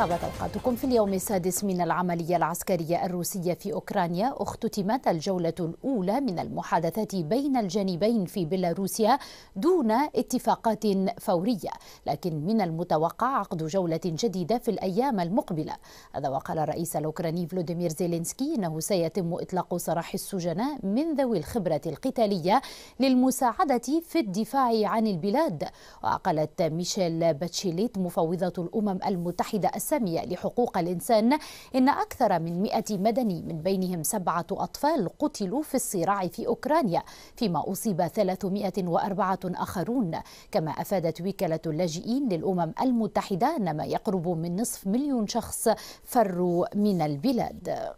طابت اوقاتكم في اليوم السادس من العمليه العسكريه الروسيه في اوكرانيا اختتمت الجوله الاولى من المحادثات بين الجانبين في بيلاروسيا دون اتفاقات فوريه لكن من المتوقع عقد جوله جديده في الايام المقبله هذا وقال الرئيس الاوكراني فلوديمير زيلينسكي انه سيتم اطلاق سراح السجناء من ذوي الخبره القتاليه للمساعده في الدفاع عن البلاد وقالت ميشيل باتشيليت مفوضه الامم المتحده السامية لحقوق الإنسان إن أكثر من مئة مدني من بينهم سبعة أطفال قتلوا في الصراع في أوكرانيا فيما أصيب 304 آخرون كما أفادت وكالة اللاجئين للأمم المتحدة أن ما يقرب من نصف مليون شخص فروا من البلاد